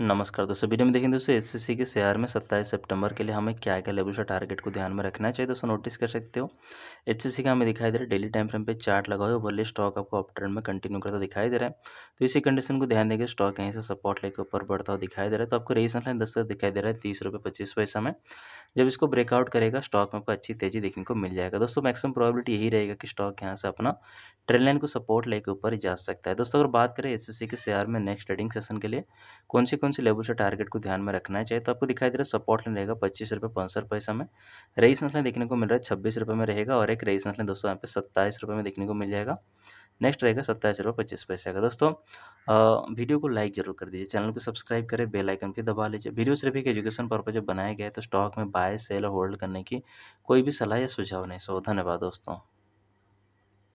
नमस्कार दोस्तों वीडियो में देखें दोस्तों एसएससी के शेयर में 27 सितंबर के लिए हमें क्या क्या लेवल टारगेट को ध्यान में रखना चाहिए दोस्तों नोटिस कर सकते हो एचएससी का हमें दिखाई दे रहा है डेली टाइम फ्रेम पे चार्ट लगा हुआ बोले स्टॉक आपको अप ट्रेंड में कंटिन्यू करता दिखाई दे रहा है तो इसी कंडीशन को ध्यान देकर स्टॉक यहीं से सपोर्ट लेकर ऊपर बढ़ता हुआ दिखाई दे रहा है तो आपको रेजिस्टेंस लाइन दस दिखाई दे रहा है तीस रुपये पच्चीस पैसा में जब इसको ब्रेकआउट करेगा स्टॉक में आपको अच्छी तेजी देखने को मिल जाएगा दोस्तों मैक्सिमम प्रॉबिलिटी यही रहेगा कि स्टॉक यहाँ से अपना ट्रेन लाइन को सपोर्ट लेकर ऊपर जा सकता है दोस्तों अगर बात करें एस के शेयर में नेक्स्ट ट्रेडिंग सेशन के लिए कौन सी कौन कौन सी लेवल से टारगेट को ध्यान में रखना चाहिए तो आपको दिखाई दे रहा है सपोर्ट लाइन रहेगा पच्चीस रुपये पंसठ पैसा में रईस लाइन देखने को मिल रहा है छब्बीस रुपये में रहेगा और एक रेजिस्टेंस लाइन दोस्तों यहाँ पे सत्ताईस रुपये में देखने को मिल जाएगा नेक्स्ट रहेगा सत्ताईस रुपये पच्चीस पैसे का दोस्तों आ, वीडियो को लाइक जरूर कर दीजिए चैनल को सब्सक्राइब करें बेल आइकन भी दबा लीजिए वीडियो सिर्फ एक एजुकेशन पर्पज बनाया गया है तो स्टॉक में बाय सेल और होल्ड करने की कोई भी सलाह या सुझाव नहीं सो धन्यवाद दोस्तों